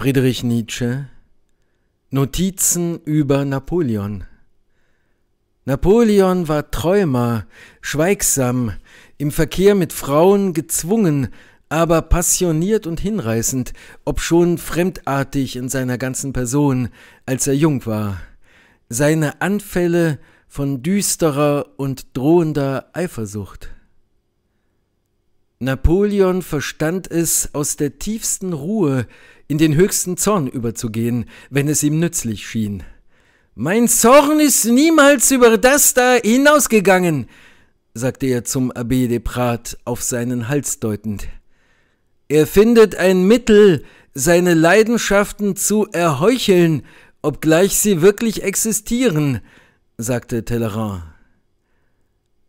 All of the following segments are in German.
Friedrich Nietzsche Notizen über Napoleon Napoleon war Träumer, schweigsam, im Verkehr mit Frauen gezwungen, aber passioniert und hinreißend, obschon fremdartig in seiner ganzen Person, als er jung war. Seine Anfälle von düsterer und drohender Eifersucht. Napoleon verstand es, aus der tiefsten Ruhe in den höchsten Zorn überzugehen, wenn es ihm nützlich schien. Mein Zorn ist niemals über das da hinausgegangen, sagte er zum Abbé de Prat auf seinen Hals deutend. Er findet ein Mittel, seine Leidenschaften zu erheucheln, obgleich sie wirklich existieren, sagte Talleyrand.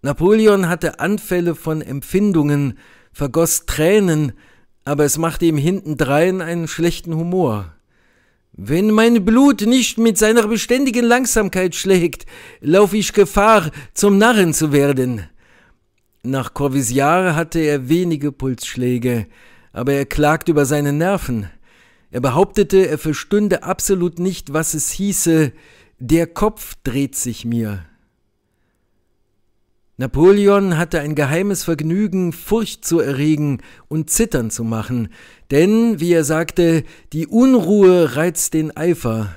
Napoleon hatte Anfälle von Empfindungen, vergoss Tränen, aber es machte ihm hintendrein einen schlechten Humor. Wenn mein Blut nicht mit seiner beständigen Langsamkeit schlägt, laufe ich Gefahr, zum Narren zu werden. Nach Corvisiar hatte er wenige Pulsschläge, aber er klagt über seine Nerven. Er behauptete, er verstünde absolut nicht, was es hieße, der Kopf dreht sich mir. Napoleon hatte ein geheimes Vergnügen, Furcht zu erregen und zittern zu machen, denn, wie er sagte, die Unruhe reizt den Eifer.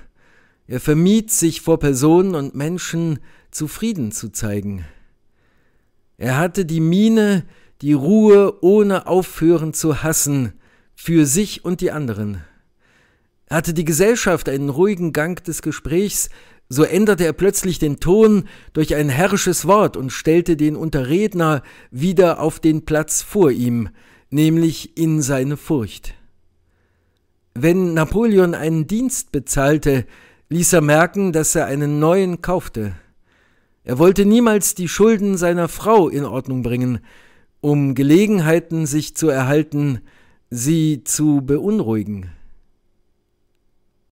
Er vermied, sich vor Personen und Menschen zufrieden zu zeigen. Er hatte die Miene, die Ruhe ohne aufhören zu hassen, für sich und die anderen. Er hatte die Gesellschaft einen ruhigen Gang des Gesprächs so änderte er plötzlich den Ton durch ein herrisches Wort und stellte den Unterredner wieder auf den Platz vor ihm, nämlich in seine Furcht. Wenn Napoleon einen Dienst bezahlte, ließ er merken, dass er einen neuen kaufte. Er wollte niemals die Schulden seiner Frau in Ordnung bringen, um Gelegenheiten sich zu erhalten, sie zu beunruhigen.